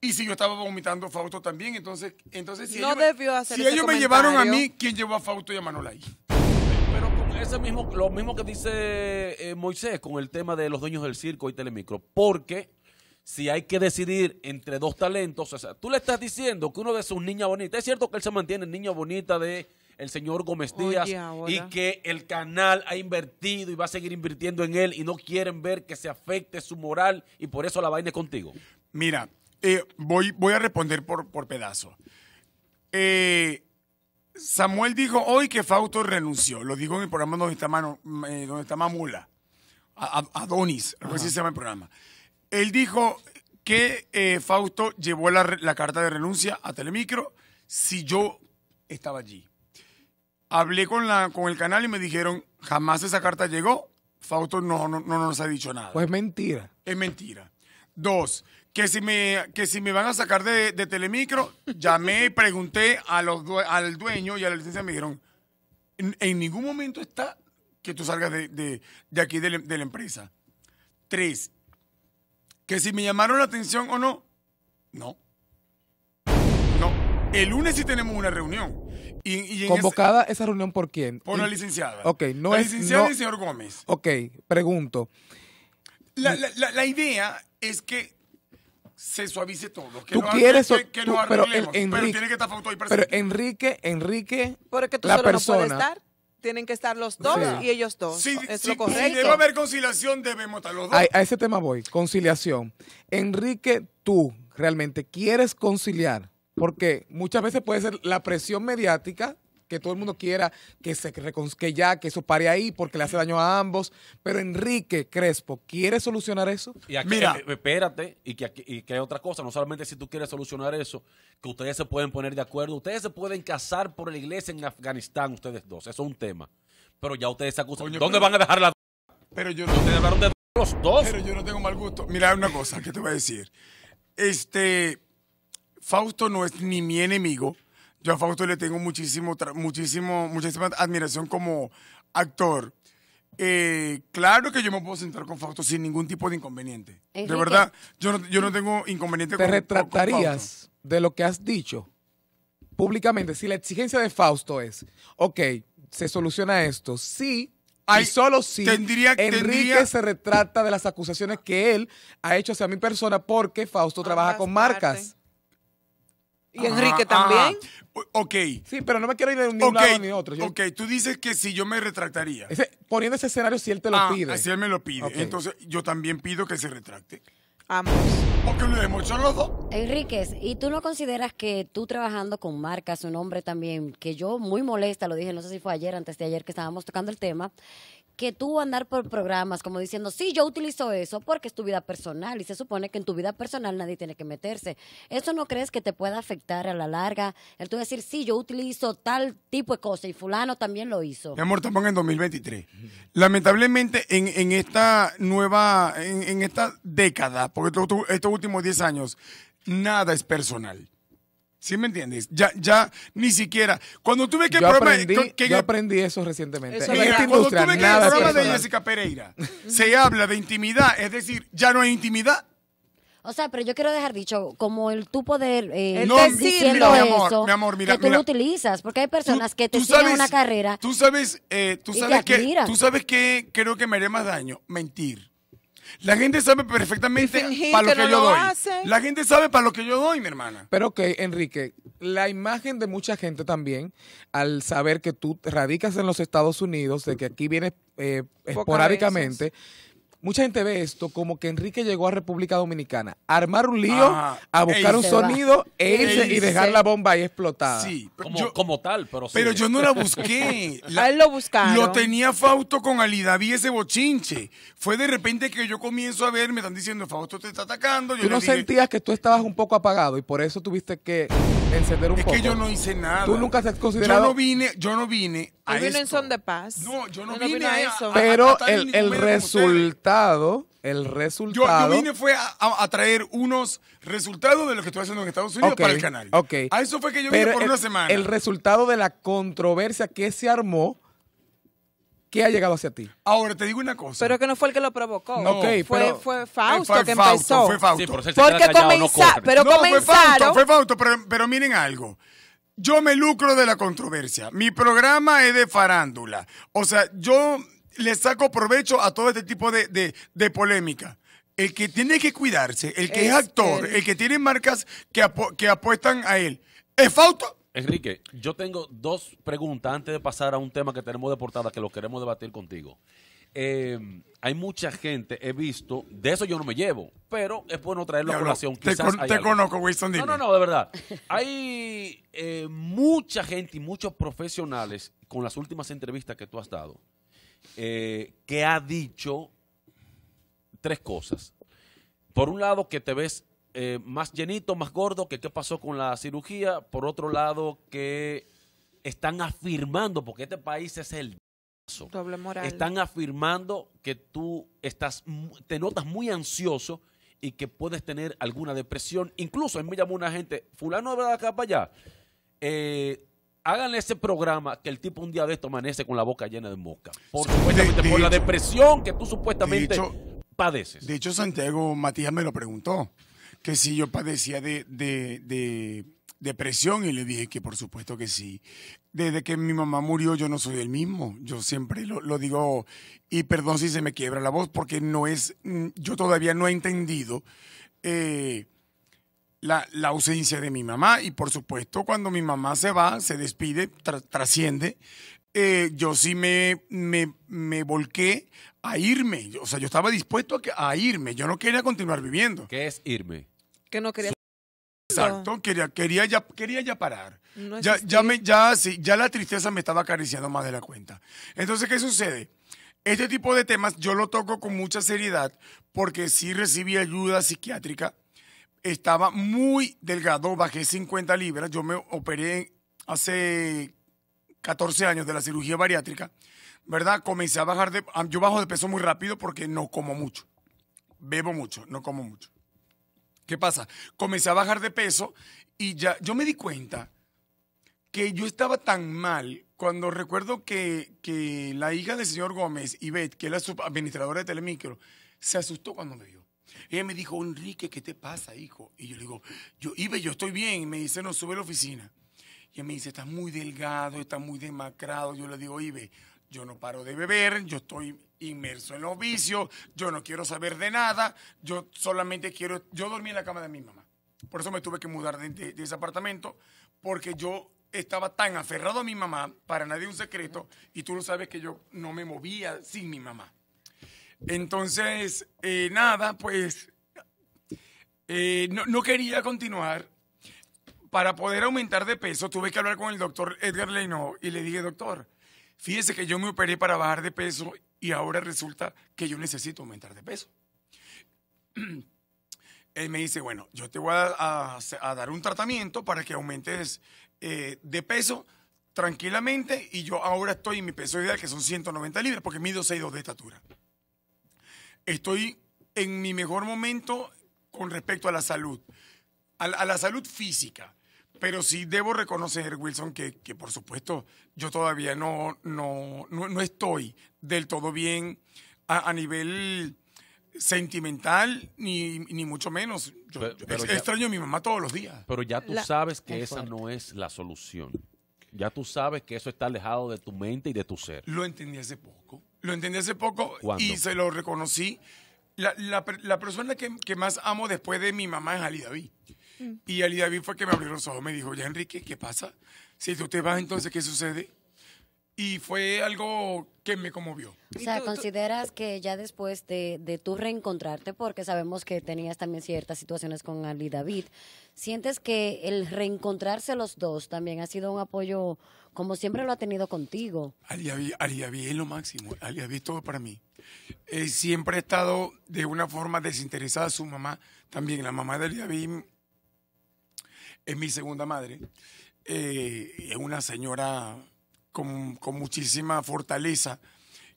[SPEAKER 1] Y si yo estaba vomitando Fausto también, entonces, entonces si ellos, me llevaron a mí, ¿quién llevó a Fausto y a Manolai?
[SPEAKER 2] Pero con ese mismo, lo mismo que dice eh, Moisés con el tema de los dueños del circo y Telemicro, porque si hay que decidir entre dos talentos, o sea, tú le estás diciendo que uno de sus niñas bonitas, es cierto que él se mantiene niña bonita de el señor Gómez Díaz y que el canal ha invertido y va a seguir invirtiendo en él y no quieren ver que se afecte su moral y por eso la vaina contigo? Mira, eh, voy, voy a responder por, por pedazo.
[SPEAKER 1] Eh, Samuel dijo hoy que Fausto renunció. Lo dijo en el programa donde está, Mano, eh, está Mamula. Adonis, se llama el programa. Él dijo que Fausto llevó la, carta de renuncia a Telemicro si yo estaba allí. Hablé con, la, con el canal y me dijeron, jamás esa carta llegó. Fausto no, no, no nos ha dicho nada.
[SPEAKER 5] Pues mentira.
[SPEAKER 1] Es mentira. Dos, que si me, que si me van a sacar de, Telemicro, llamé y pregunté al dueño y a la licencia me dijeron, en, ningún momento está que tú salgas de, aquí de la, de la empresa. Tres, que si me llamaron la atención o no, no. No. El lunes sí tenemos una reunión convocada
[SPEAKER 5] esa reunión por quién? Por la licenciada. Ok, no la es. Licenciada no, y el señor Gómez. Ok, pregunto.
[SPEAKER 1] La, idea es que se suavice todo. Que tú no, quieres que, no pero, Enrique, tiene que estar
[SPEAKER 5] presente. Pero Enrique, Enrique, Porque tú la solo persona, no puedes estar
[SPEAKER 3] tienen que estar los dos y
[SPEAKER 1] ellos dos. Sí, es sí, lo correcto. Si debe haber conciliación, debemos estar los dos. a,
[SPEAKER 5] ese tema voy, conciliación. Enrique, tú realmente quieres conciliar porque muchas veces puede ser la presión mediática que todo el mundo quiera que se que ya, que eso pare ahí porque le hace daño a ambos. Pero Enrique Crespo, ¿quiere solucionar eso? Y aquí, Mira, eh,
[SPEAKER 2] espérate, y que, y que hay otra cosa, no solamente si tú quieres solucionar eso, que ustedes se pueden poner de acuerdo, ustedes se pueden casar por la iglesia en Afganistán, ustedes dos, eso es un tema. Pero ya ustedes se acusan. ¿Dónde van a dejar la... Pero yo no... los dos. Pero yo no tengo mal gusto. Mira una cosa
[SPEAKER 1] que te voy a decir. Este Fausto no es ni mi enemigo. Yo a Fausto le tengo muchísimo, muchísimo, muchísima admiración como actor. Eh, claro que yo me puedo sentar con Fausto sin ningún tipo de inconveniente. De verdad, yo no, yo no tengo inconveniente ¿Te retratarías
[SPEAKER 5] ¿Te de lo que has dicho públicamente? Si la exigencia de Fausto es, ok, se soluciona esto, sí. y solo si tendría, Enrique se retrata de las acusaciones que él ha hecho hacia mi persona porque Fausto trabaja con marcas. Y Enrique también.
[SPEAKER 1] Okay. Ok. Sí, pero no me quiero ir de un lado ni otro. Ok, tú dices que si yo me retractaría. poniendo ese escenario, si él te lo ah, pide. Si él me lo pide. Entonces, yo también pido que se retracte.
[SPEAKER 3] Ambos.
[SPEAKER 4] Enríquez, ¿y tú no consideras que tú trabajando con marcas, un hombre también, que yo muy molesta, lo dije, no sé si fue ayer, antes de ayer que estábamos tocando el tema, que tú andar por programas como diciendo, sí, yo utilizo eso porque es tu vida personal y se supone que en tu vida personal nadie tiene que meterse. ¿Eso no crees que te pueda afectar a la larga? El tú decir, sí, yo utilizo tal tipo de cosa y fulano también lo hizo. Mi
[SPEAKER 1] amor, en 2023. Lamentablemente en, en esta nueva, en esta década porque estos últimos 10 años, nada es personal. ¿Sí me entiendes? Ya, ya, ni siquiera. Cuando tuve que yo que, yo aprendí eso recientemente. cuando tuve que el programa de Jessica Pereira se habla de intimidad, es decir, ya no hay intimidad.
[SPEAKER 4] O sea, pero yo quiero dejar dicho, como el tu poder eh, no, diciendo mi amor, que tú utilizas, porque hay personas que te tú una carrera.
[SPEAKER 1] Tú sabes, eh, tú, sabes que, tú sabes que creo que me haré más daño, mentir. La gente sabe perfectamente para lo que, yo doy. La gente sabe para lo que yo doy, mi hermana. Pero ok, Enrique,
[SPEAKER 5] la imagen de mucha gente también, al saber que tú radicas en los Estados Unidos, de que aquí vienes eh, esporádicamente, mucha gente ve esto como que Enrique llegó a República Dominicana armar un lío, a buscar un sonido e y dejar la bomba ahí explotada.
[SPEAKER 2] Sí, como, tal, pero Pero yo no la [laughs] busqué. La, [laughs] lo buscaron. Lo tenía Fausto
[SPEAKER 1] con Alida, ese bochinche. Fue de repente que yo comienzo a ver, me están diciendo, Fausto te está atacando. Yo tú no sentías
[SPEAKER 5] que tú estabas un poco apagado y por eso tuviste que
[SPEAKER 1] encender un es poco. Es que yo no hice nada. Tú nunca te has considerado. Yo no vine, yo no vine a vino en
[SPEAKER 3] son de paz. No, yo no, vine, a
[SPEAKER 1] eso. Pero el, el
[SPEAKER 5] resultado, el resultado. Yo, yo vine
[SPEAKER 1] fue a, traer unos resultados de lo que estoy haciendo en Estados Unidos para el canal. Ok, A eso fue que yo vine por una semana. El
[SPEAKER 5] resultado de la controversia que se armó
[SPEAKER 1] ¿Qué ha llegado hacia ti? Ahora, te digo una cosa. Pero que no fue el que lo provocó. No, fue, pero, fue, eh, Fausto fue que Fausto, Fue Fausto. por Porque pero comenzaron. Fue Fausto, fue Fausto pero, miren algo. Yo me lucro de la controversia. Mi programa es de farándula. O sea, yo le saco provecho a todo este tipo de, polémica. El que tiene que cuidarse, el que es, actor, el que tiene marcas que, que apuestan a él, es Fausto
[SPEAKER 2] Enrique, yo tengo dos preguntas antes de pasar a un tema que tenemos de portada que lo queremos debatir contigo. Eh, hay mucha gente, he visto, de eso yo no me llevo, pero es bueno traerlo a colación. Te, te conozco, Winston, No, no, no, de verdad. Hay eh, mucha gente y muchos profesionales con las últimas entrevistas que tú has dado eh, que ha dicho tres cosas. Por un lado, que te ves eh, más llenito, más gordo, que qué pasó con la cirugía. Por otro lado, que están afirmando, porque este país es el...
[SPEAKER 3] Doble moral. Están
[SPEAKER 2] afirmando que tú estás, te notas muy ansioso y que puedes tener alguna depresión. Incluso me llamó una gente, fulano de acá para allá, eh, ese programa que el tipo un día de esto amanece con la boca llena de mosca. Por, la depresión que tú supuestamente padeces.
[SPEAKER 1] De hecho, Santiago Matías me lo preguntó que si yo padecía de, depresión y le dije que por supuesto que sí. Desde que mi mamá murió yo no soy el mismo, yo siempre lo, digo y perdón si se me quiebra la voz porque no es, mm, yo todavía no he entendido eh, la, ausencia de mi mamá y por supuesto cuando mi mamá se va, se despide, trasciende, eh, yo sí me, me, volqué a irme, o sea, yo estaba dispuesto a, a irme, yo no quería continuar viviendo.
[SPEAKER 2] ¿Qué es irme? Que no quería. Exacto,
[SPEAKER 1] quería, quería, ya, quería ya parar. ya, ya, ya la tristeza me estaba acariciando más de la cuenta. Entonces, ¿qué sucede? Este tipo de temas yo lo toco con mucha seriedad porque sí recibí ayuda psiquiátrica. Estaba muy delgado, bajé 50 libras. Yo me operé hace 14 años de la cirugía bariátrica, ¿verdad? Comencé a bajar de... Yo bajo de peso muy rápido porque no como mucho. Bebo mucho, no como mucho. ¿Qué pasa? Comencé a bajar de peso y ya yo me di cuenta que yo estaba tan mal cuando recuerdo que, la hija del señor Gómez, Ivette, que es la subadministradora de Telemicro, se asustó cuando me vio. Ella me dijo, Enrique, ¿qué te pasa, hijo? Y yo le digo, yo, Ibe, yo estoy bien. Y me dice, no, sube a la oficina. Y me dice, estás muy delgado, estás muy demacrado. Yo le digo, Ibe, yo no paro de beber, yo estoy inmerso en los vicios, yo no quiero saber de nada, yo solamente quiero, yo dormí en la cama de mi mamá. Por eso me tuve que mudar de, ese apartamento, porque yo estaba tan aferrado a mi mamá, para nadie un secreto, y tú lo sabes que yo no me movía sin mi mamá. Entonces, eh, nada, pues eh, no, quería continuar. Para poder aumentar de peso, tuve que hablar con el doctor Edgar Leino y le dije, doctor, Fíjese que yo me operé para bajar de peso y ahora resulta que yo necesito aumentar de peso. [clears throat] Él me dice, bueno, yo te voy a, dar un tratamiento para que aumentes eh, de peso tranquilamente y yo ahora estoy en mi peso ideal, que son 190 libras, porque mido 6'2 de estatura. Estoy en mi mejor momento con respecto a la salud, a la salud física pero sí debo reconocer, Wilson, que, por supuesto yo todavía no, no, no, estoy del todo bien a, nivel sentimental, ni, ni, mucho menos.
[SPEAKER 2] Yo, extraño a
[SPEAKER 1] mi mamá todos los días.
[SPEAKER 2] Pero ya tú sabes que esa no es la solución. Ya tú sabes que eso está alejado de tu mente y de tu ser.
[SPEAKER 1] Lo entendí hace poco. Lo entendí hace poco y se lo reconocí. La, persona que, que, más amo después de mi mamá es Ali David. Y Ali David fue que me abrió los ojos, me dijo, ya Enrique, ¿qué pasa? Si tú te vas, entonces, ¿qué sucede? Y fue algo que me conmovió. O sea,
[SPEAKER 4] ¿consideras que ya después de, de tú reencontrarte, porque sabemos que tenías también ciertas situaciones con Ali David, sientes que el reencontrarse los dos también ha sido un apoyo como siempre lo ha tenido contigo?
[SPEAKER 1] Ali David, es lo máximo, Ali David es todo para mí. Eh, siempre ha estado de una forma desinteresada su mamá, también la mamá de Ali David es mi segunda madre. Eh, es una señora con, muchísima fortaleza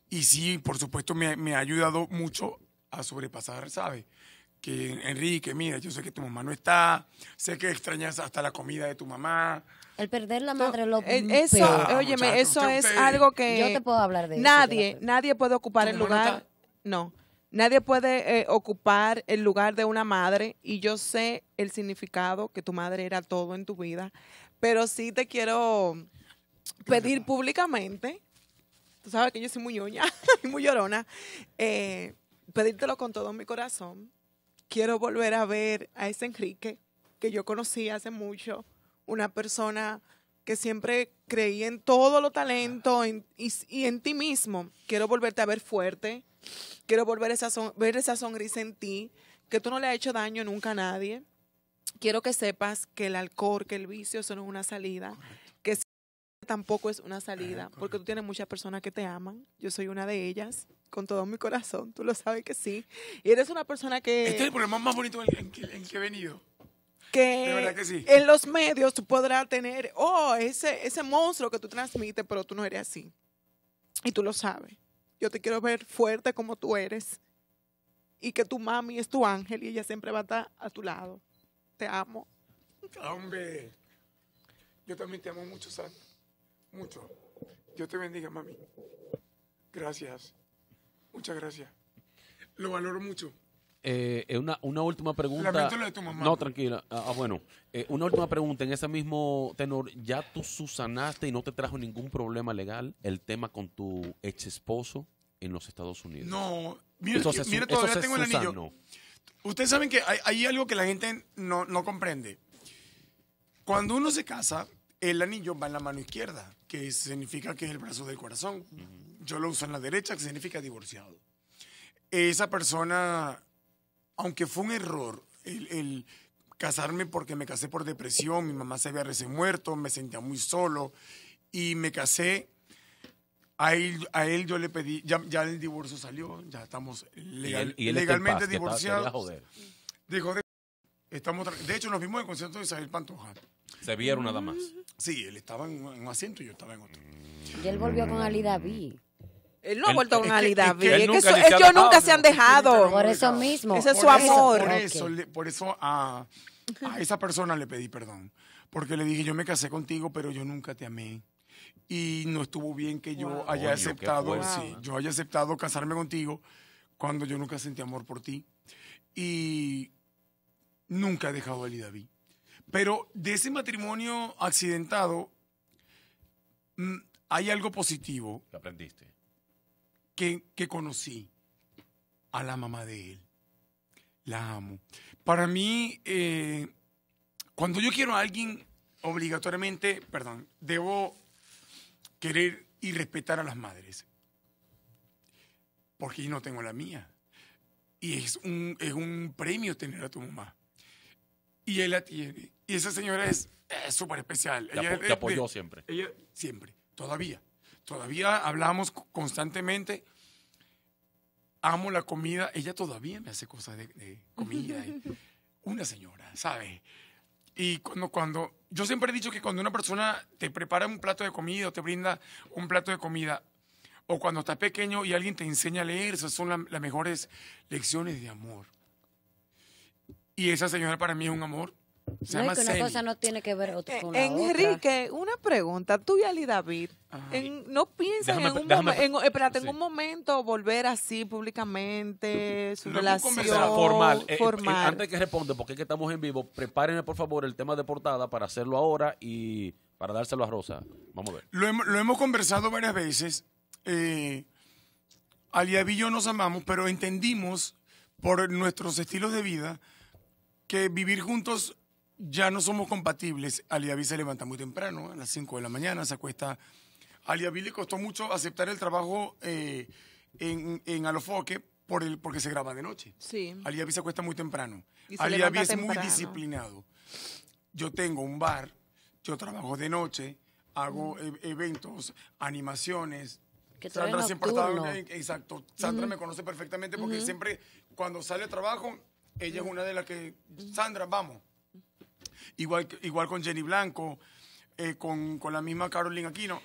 [SPEAKER 1] y sí, por supuesto, me, ha ayudado mucho a sobrepasar, ¿sabes? Que Enrique, mira, yo sé que tu mamá no está, sé que extrañas hasta la comida de tu mamá, el perder
[SPEAKER 3] la madre lo eh, eso, ah, óyeme, eso es algo que yo te puedo hablar de nadie, nadie puede ocupar el lugar. No, Nadie puede eh, ocupar el lugar de una madre y yo sé el significado que tu madre era todo en tu vida, pero sí te quiero pedir públicamente, tú sabes que yo soy muy [laughs] y muy llorona, eh, pedírtelo con todo mi corazón. Quiero volver a ver a ese Enrique que yo conocí hace mucho, una persona que siempre creí en todo lo talento y, en ti mismo. Quiero volverte a ver fuerte, quiero volver esa ver esa sonrisa en ti, que tú no le has hecho daño nunca a nadie. Quiero que sepas que el alcohol, que el vicio, eso no es una salida, que tampoco es una salida, porque tú tienes muchas personas que te aman, yo soy una de ellas, con todo mi corazón, tú lo sabes que sí, y eres una persona que...
[SPEAKER 1] Este es el problema más bonito en en que he venido
[SPEAKER 3] que, en los medios tú podrás tener, oh, ese, ese monstruo que tú transmites, pero tú no eres así. Y tú lo sabes. Yo te quiero ver fuerte como tú eres. Y que tu mami es tu ángel y ella siempre va a estar a tu lado. Te amo.
[SPEAKER 1] Hombre, yo también te amo mucho, San. Mucho. Dios te bendiga, mami. Gracias. Muchas gracias. Lo valoro mucho.
[SPEAKER 2] Eh, eh, una, última pregunta. No, pues. tranquila. Ah, ah, bueno. Eh, una última pregunta en ese mismo tenor. ¿Ya tú susanaste y no te trajo ningún problema legal el tema con tu ex esposo en los Estados Unidos? No. mire eso todavía tengo el anillo.
[SPEAKER 1] Ustedes saben que hay, algo que la gente no, comprende. Cuando uno se casa, el anillo va en la mano izquierda, que significa que es el brazo del corazón. Yo lo uso en la derecha, que significa divorciado. Esa persona aunque fue un error el, casarme porque me casé por depresión, mi mamá se había recién muerto, me sentía muy solo y me casé. A él, a él yo le pedí, ya, el divorcio salió, ya estamos legalmente divorciados. de, estamos, de hecho, nos vimos en el concierto de Isabel Pantoja.
[SPEAKER 2] Se vieron nada más. Sí,
[SPEAKER 1] él estaba en un asiento y yo estaba en otro. Y él volvió con Ali David. Él no ha vuelto con Ali David. ellos nunca, se han dejado. Por eso mismo. Ese es su amor. Por eso, a, esa persona le pedí perdón. Porque le dije, yo me casé contigo, pero yo nunca te amé y no estuvo bien que yo haya aceptado, yo haya aceptado casarme contigo cuando yo nunca sentí amor por ti y nunca he dejado a Ali David. Pero de ese matrimonio accidentado mm, hay algo positivo. Lo aprendiste que, conocí, a la mamá de él. La amo. Para mí, eh, cuando yo quiero a alguien, obligatoriamente, perdón, debo querer y respetar a las madres. Porque yo no tengo la mía. Y es un, premio tener a tu mamá. Y él la tiene. Y esa señora es súper especial. ella, te apoyó siempre. Ella siempre, todavía todavía hablamos constantemente. Amo la comida. Ella todavía me hace cosas de, comida. [laughs] una señora, ¿sabe? Y cuando, cuando, yo siempre he dicho que cuando una persona te prepara un plato de comida o te brinda un plato de comida, o cuando estás pequeño y alguien te enseña a leer, esas son las mejores lecciones de amor. Y esa señora para mí es un amor una cosa
[SPEAKER 3] no tiene que ver eh, con Enrique, una pregunta. Tú y Ali David, ¿no piensan en, un un momento volver así públicamente su relación formal? Eh, eh, formal. antes que
[SPEAKER 2] responda, porque es que estamos en vivo, prepárenme por favor el tema de portada para hacerlo ahora y para dárselo a Rosa. Vamos a ver.
[SPEAKER 1] Lo, hemos conversado varias veces. Eh, Ali y yo nos amamos, pero entendimos por nuestros estilos de vida que vivir juntos ya no somos compatibles. Aliaví se levanta muy temprano, a las 5 de la mañana, se acuesta. Aliaví le costó mucho aceptar el trabajo eh, en, en, Alofoque por el, porque se graba de noche. Sí. avis se acuesta muy temprano. Aliaví es muy disciplinado. Yo tengo un bar, yo trabajo de noche, hago mm. e, eventos, animaciones, Sandra siempre está, e, exacto. Sandra me conoce perfectamente porque siempre cuando sale a trabajo, ella es una de las que Sandra, vamos igual, igual con Jenny Blanco, eh, con, la misma Carolina Aquino.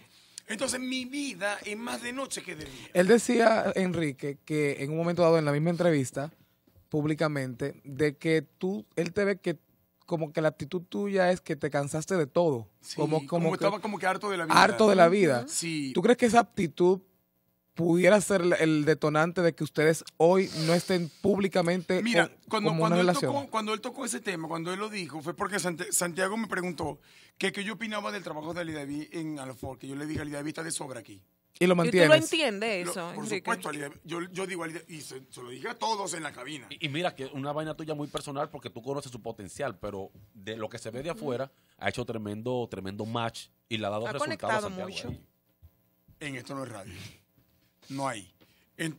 [SPEAKER 1] Entonces mi vida es más de noche que de día.
[SPEAKER 5] Él decía, Enrique, que en un momento dado en la misma entrevista, públicamente, de que tú, él te ve que como que la actitud tuya es que te cansaste de todo. como, como, que, estaba
[SPEAKER 1] como que harto de la vida. Harto de la vida. Sí. ¿Tú
[SPEAKER 5] crees que esa actitud pudiera ser el detonante de que ustedes hoy no estén públicamente Mira, cuando, como cuando él Tocó,
[SPEAKER 1] cuando él tocó ese tema, cuando él lo dijo, fue porque Santiago me preguntó que, que yo opinaba del trabajo de David en Alfort. que yo le dije, David está de sobra aquí. Y lo mantiene ¿Y tú lo entiende eso, Por supuesto, yo, yo, digo, y se, lo dije a todos en la
[SPEAKER 2] cabina. Y, mira, que una vaina tuya muy personal porque tú conoces su potencial, pero de lo que se ve de afuera, ha hecho tremendo, tremendo match y le ha dado resultados. a
[SPEAKER 1] Santiago. En esto no es radio no hay. En,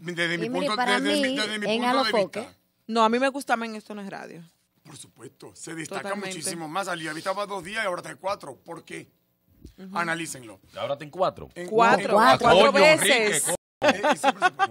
[SPEAKER 1] desde, mi punto, de vista.
[SPEAKER 3] No, a mí me gusta en esto no es radio.
[SPEAKER 1] Por supuesto, se destaca muchísimo más. ahorita va dos días y ahora está en cuatro. ¿Por qué?
[SPEAKER 2] Analícenlo. Ahora está en cuatro. En cuatro, cuatro, ah, veces. [laughs] Eh, siempre, se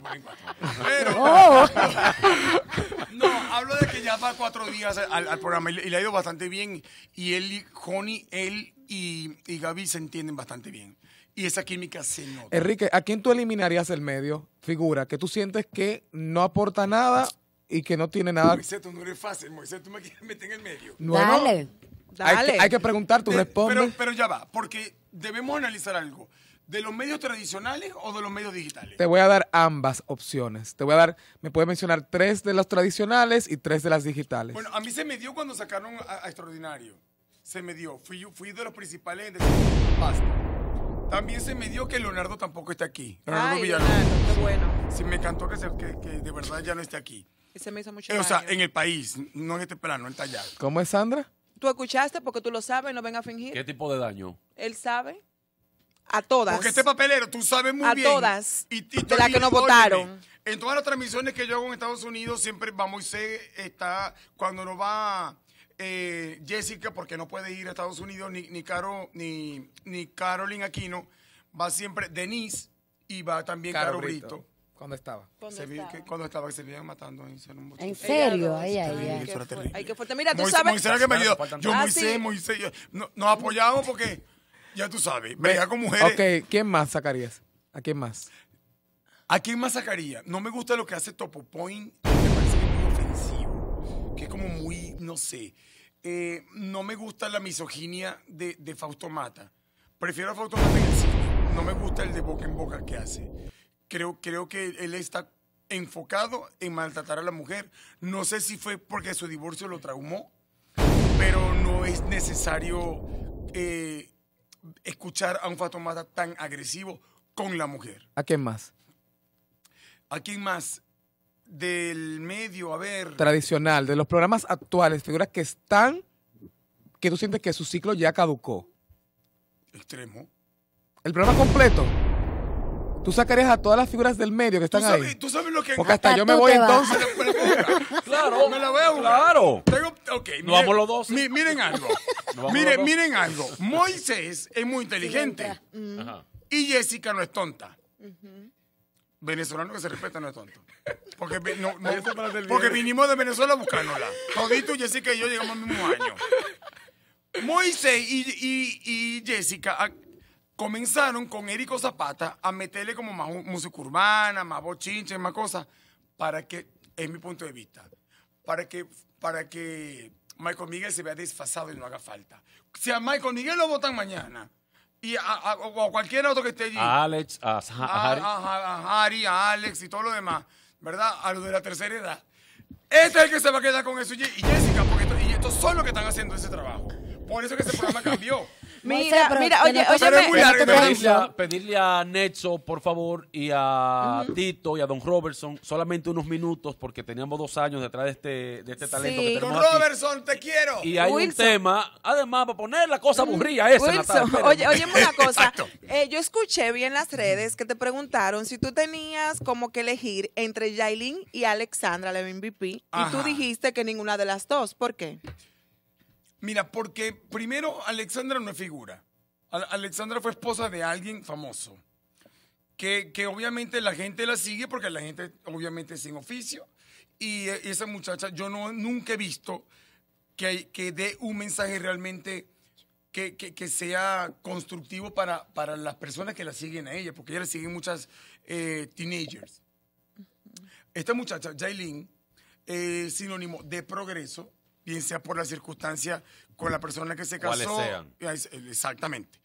[SPEAKER 2] pone, en cuatro. Eh, [laughs] Pero. [laughs] no, hablo de que ya va cuatro días al, programa y, le, ha ido
[SPEAKER 1] bastante bien. Y él, Joni, él y Gaby se entienden bastante bien y esa química se nota.
[SPEAKER 5] Enrique, ¿a quién tú eliminarías el medio? Figura, que tú sientes que no aporta nada y que no tiene nada. Moisés,
[SPEAKER 1] tú no eres fácil, Moisés, tú me quieres [laughs] meter en el medio. no. dale, dale. Hay que, preguntar, tú respondes. Pero, ya va, porque debemos analizar algo. ¿De los medios tradicionales o de los medios digitales?
[SPEAKER 5] Te voy a dar ambas opciones. Te voy a dar, me puedes mencionar tres de los tradicionales y tres de las digitales. Bueno,
[SPEAKER 1] a mí se me dio cuando sacaron a, Extraordinario. Se me dio. Fui, fui de los principales también se me dio que Leonardo tampoco está aquí. Leonardo qué bueno. Sí, me encantó que, de verdad ya no esté aquí. Se me hizo mucha eh, O sea, en el país, no en este plano, en allá.
[SPEAKER 5] ¿Cómo es, Sandra?
[SPEAKER 3] Tú escuchaste porque tú lo sabes, no ven a fingir. ¿Qué
[SPEAKER 2] tipo de daño?
[SPEAKER 1] Él sabe.
[SPEAKER 2] A todas. Porque este papelero, tú sabes muy bien. A todas.
[SPEAKER 1] Y, de las que nos votaron. En todas las transmisiones que yo hago en Estados Unidos, siempre va Moisés, está, cuando nos va eh, Jessica, porque no puede ir a Estados Unidos, ni, ni, Caro, ni, ni Caroline Aquino, va siempre Denise y va también Caro, ¿Cuándo estaba. ¿Cuándo estaba? que, estaba que se vivían matando en, un ¿En serio? Ay, ay, ay. Ay, qué fuerte. Mira, tú sabes. que me dio. Yo, muy sé, muy sé. no, nos apoyamos porque, ya tú sabes, Breja con mujeres.
[SPEAKER 5] Ok, ¿quién más sacarías? ¿A quién más?
[SPEAKER 1] ¿A quién más sacaría? No me gusta lo que hace Topo Point es como muy, no sé. Eh, no me gusta la misoginia de, Fausto Mata. Prefiero a Fausto Mata en el No me gusta el de boca en boca que hace. Creo, creo que él está enfocado en maltratar a la mujer. No sé si fue porque su divorcio lo traumó, pero no es necesario eh, escuchar a un Fausto Mata tan agresivo con la mujer. ¿A quién más? ¿A quién más? del medio, a ver.
[SPEAKER 5] Tradicional, de los programas actuales, figuras que están, que tú sientes que su ciclo ya caducó. Extremo. El programa completo. Tú sacarías a todas las figuras del medio que están ahí. ¿Tú sabes lo que Porque hasta, yo me voy entonces. [laughs] [laughs] claro. Me
[SPEAKER 1] la veo. Claro. vamos los dos. miren algo. [laughs] miren, miren algo. Moisés es muy inteligente. Mm. Y Jessica no es tonta. Ajá venezolano que se respeta no es tonto. Porque, no, porque vinimos de Venezuela buscándola. Todito, Jessica y yo llegamos al mismo año. Moisés y, Jessica comenzaron con Erico Zapata a meterle como más música urbana, más bochinche, más cosas, para que, es mi punto de vista, para que, para que Michael Miguel se vea disfrazado y no haga falta. Si a Michael Miguel lo votan mañana, y a, cualquier otro que esté allí. A
[SPEAKER 2] Alex, a, Harry.
[SPEAKER 1] a Harry, a Alex y todo lo demás, ¿verdad? A los de la tercera edad. Este es el que se va a quedar con eso y Jessica, porque y estos son los que están haciendo ese trabajo. Por eso que ese programa cambió. Mira, mira, oye, oye, pedirle, a,
[SPEAKER 2] pedirle por favor, y a Tito y a Don Robertson solamente unos minutos porque teníamos dos años detrás de este, de este talento que tenemos. Don Robertson, te quiero. Y hay un tema, además, para poner la cosa aburrida esa. Wilson, oye, oye, una [laughs] cosa.
[SPEAKER 3] Eh, yo escuché bien las redes que te preguntaron si tú tenías como que elegir entre Yailin y Alexandra, la MVP, y tú dijiste que ninguna de las dos. ¿Por qué?
[SPEAKER 1] Mira, porque primero Alexandra no es figura. Alexandra fue esposa de alguien famoso. Que, obviamente la gente la sigue porque la gente obviamente es sin oficio. Y eh, esa muchacha, yo no, nunca he visto que, que dé un mensaje realmente que, sea constructivo para, para, las personas que la siguen a ella, porque ella la siguen muchas eh, teenagers. Esta muchacha, Jailin, eh, sinónimo de progreso, bien sea por la circunstancia con la persona que se casó. Eh, exactamente.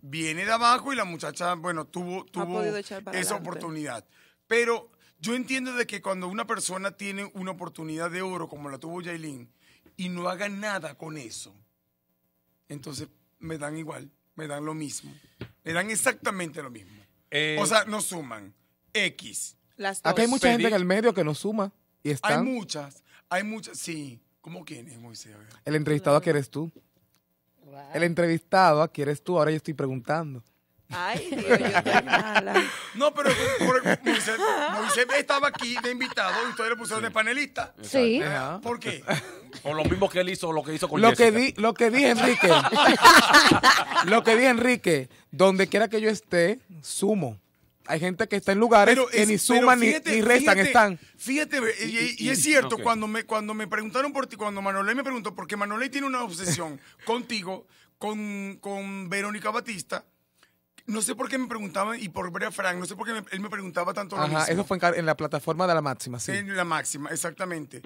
[SPEAKER 1] Viene de abajo y la muchacha, bueno, tuvo, tuvo esa oportunidad. Pero yo entiendo de que cuando una persona tiene una oportunidad de oro como la tuvo Yailin, y no haga nada con eso, entonces me dan igual, me dan lo mismo. Me dan exactamente lo mismo. Eh, o sea, no suman. X. hay mucha gente en el
[SPEAKER 5] medio que no suma. Y están... Hay
[SPEAKER 1] muchas, hay muchas, sí. ¿Cómo quién es Moisés?
[SPEAKER 5] El entrevistado aquí eres tú. El entrevistado aquí eres tú. Ahora yo estoy preguntando.
[SPEAKER 1] Ay, [laughs] Dios, yo estoy mala. No, pero Moisés, estaba aquí de invitado y usted le pusieron de panelista. Sí.
[SPEAKER 2] ¿Por qué? O lo mismo que él hizo, lo que hizo con lo que di,
[SPEAKER 5] Lo que dije, Enrique. [laughs] lo que dije, Enrique. Donde quiera que yo esté, sumo hay gente que está en lugares que ni suman ni, restan, están.
[SPEAKER 1] Fíjate, y, es cierto, cuando, me, cuando me preguntaron por ti, cuando Manolé me preguntó, porque Manolé tiene una obsesión [laughs] contigo, con, Verónica Batista, no sé por qué me preguntaban, y por ver Frank, no sé por qué él me preguntaba tanto. eso fue
[SPEAKER 5] en, la plataforma de la máxima, sí. En
[SPEAKER 1] la máxima, exactamente.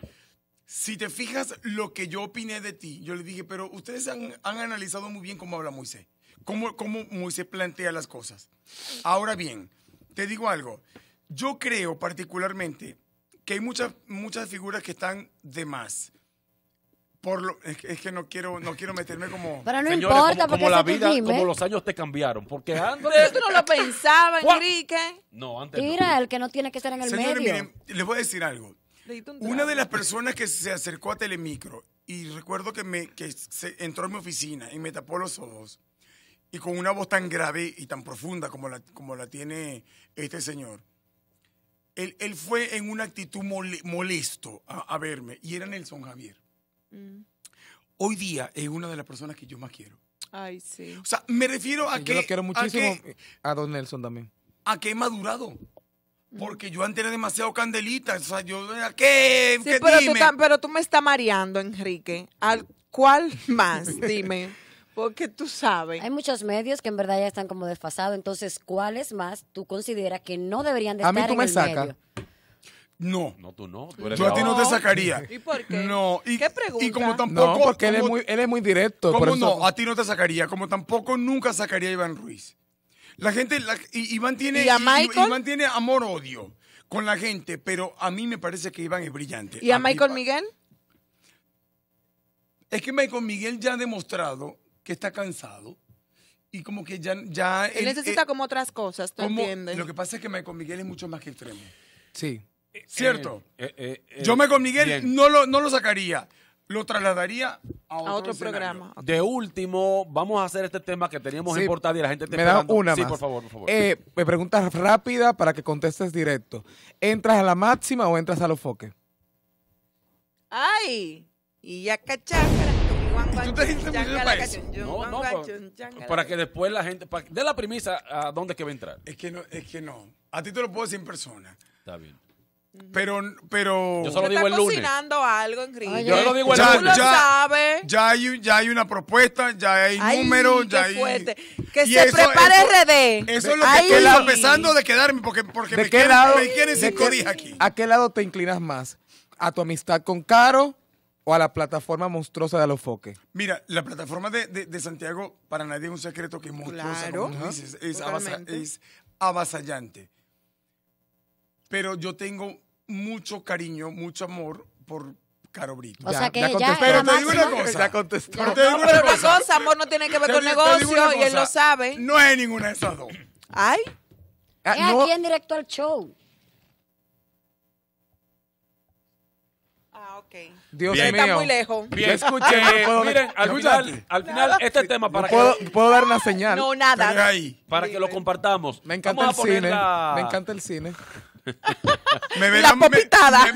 [SPEAKER 1] Si te fijas lo que yo opiné de ti, yo le dije, pero ustedes han, analizado muy bien cómo habla Moisés, cómo, cómo Moisés plantea las cosas. Ahora bien, te digo algo. Yo creo particularmente que hay muchas, muchas figuras que están de más. Por lo, es, que, no quiero no quiero meterme como [laughs] pero no importa porque la vida
[SPEAKER 2] como los años te cambiaron porque antes
[SPEAKER 3] no lo pensaba, Enrique
[SPEAKER 2] no antes mira
[SPEAKER 4] el que no tiene que estar en el medio miren,
[SPEAKER 2] les voy a decir algo una de las personas que se
[SPEAKER 1] acercó a Telemicro y recuerdo que me que entró en mi oficina y me tapó los ojos y con una voz tan grave y tan profunda como la, como la tiene este señor. Él, fue en una actitud molesto a, verme y era Nelson Javier. Mm. Hoy día es una de las personas que yo más quiero. Ay, sí. O sea, me refiero a que... quiero muchísimo
[SPEAKER 5] a, Don Nelson también.
[SPEAKER 1] A que he madurado. Mm. Porque yo antes era demasiado candelita. O sea, yo ¿qué? ¿qué pero, dime? Tú,
[SPEAKER 3] pero tú me estás mareando, Enrique. ¿Al cuál más? [laughs] Dime. Porque tú sabes.
[SPEAKER 4] Hay muchos medios que en verdad ya están como desfasados. Entonces, ¿cuáles más tú consideras que no deberían de A mí tú me sacas.
[SPEAKER 2] No. No, tú no. Yo a ti no te sacaría.
[SPEAKER 1] ¿Y por qué? No. Y, ¿Qué pregunta? No, porque él, es muy, directo. no? A ti no te sacaría. Como tampoco nunca sacaría a Iván Ruiz. La gente. Iván tiene. ¿Y a Michael? Iván tiene amor-odio con la gente, pero a mí me parece que Iván es brillante. ¿Y a
[SPEAKER 3] Michael Miguel?
[SPEAKER 1] Es que Michael Miguel ya ha demostrado que está cansado y como que ya... ya necesita eh, como otras cosas, ¿tú entiendes? Lo que pasa es que Con Miguel es mucho más que extremo. Sí. ¿Cierto?
[SPEAKER 2] Eh, eh, Yo Me Con Yo Miguel no lo, no lo sacaría lo trasladaría a otro, a otro programa. De último, vamos a hacer este tema que teníamos importado y la gente está Me da una Sí, por favor, por favor.
[SPEAKER 5] me preguntas rápida para que contestes directo. ¿Entras a la máxima o entras a los foques?
[SPEAKER 3] ¡Ay! Y ya cachacra para
[SPEAKER 2] pues, que después la gente, dé la premisa a dónde que va a entrar. Es que no, es que no. A ti te lo
[SPEAKER 1] puedo decir en persona. Está bien. Pero, pero. Yo solo digo el lunes. algo, Yo lo digo el lunes. Ya, Ya hay, una propuesta, ya hay números, ya hay. Que se prepare
[SPEAKER 5] RD. Eso es lo que estoy empezando de quedarme, porque, porque me, qué quieren, me aquí. ¿A qué lado te inclinas más? ¿A tu amistad con Caro? o a la plataforma monstruosa de Alofoque?
[SPEAKER 1] Mira, la plataforma de, de, Santiago para nadie es un secreto que es monstruosa, como dices, es, avasallante. Pero yo tengo mucho cariño, mucho amor por, Caro Brito. O sea que ya ya. Pero te digo una cosa. Ya contestó. no, pero cosa. cosa. amor, no tiene que ver con negocio y él lo
[SPEAKER 3] sabe. No hay ninguna de esas dos. ¿Ay? Ah, es aquí en directo al show.
[SPEAKER 1] Ah, Dios
[SPEAKER 2] Bien. mío. Está muy lejos. Bien, escuché. Eh, miren, al final, este tema para que...
[SPEAKER 5] puedo, dar una señal. No, nada.
[SPEAKER 2] Para que lo compartamos. Me encanta el cine. Me encanta
[SPEAKER 5] el
[SPEAKER 1] cine. [laughs]
[SPEAKER 2] Me verán, popitada.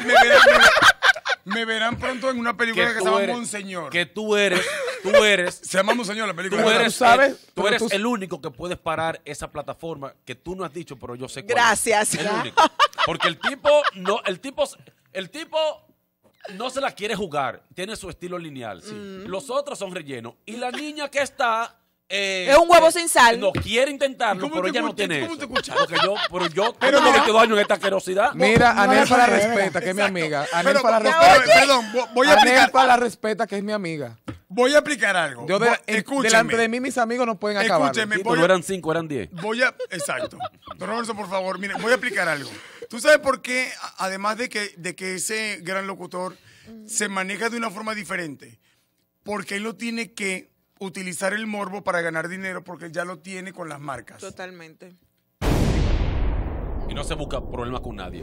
[SPEAKER 2] me- verán- pronto en una película que, se llama eres- Monseñor. Que tú eres, tú eres [laughs] Se llama Monseñor la Tú película. eres, sabes, tú eres el único que puedes parar esa plataforma que tú no has dicho, pero yo sé cuál Gracias. El único. [laughs] Porque el tipo no, el tipo, el tipo no se la quiere jugar, tiene su estilo lineal. Mm. Los otros son rellenos. Y la niña que está... Eh, es un huevo sin sal. No quiere intentarlo, pero ella no tiene eso. Porque yo, pero yo pero no, me quedo años en esta querosidad Mira, Anel para la respeta, que es mi amiga. Anel para respeta. Perdón, voy
[SPEAKER 5] a Anel para la respeta, que es mi amiga.
[SPEAKER 2] Voy a explicar algo. delante de
[SPEAKER 5] mí mis amigos
[SPEAKER 1] no pueden acabar. pero eran
[SPEAKER 2] cinco, eran diez.
[SPEAKER 1] Voy a, exacto. Don Roberto, por favor, mire, voy a explicar algo. ¿Tú sabes por qué, además de que, de que ese gran locutor se maneja de una forma diferente? Porque él no tiene que utilizar el morbo para ganar dinero porque ya lo tiene con las marcas. Totalmente.
[SPEAKER 2] Y no se busca problemas con nadie.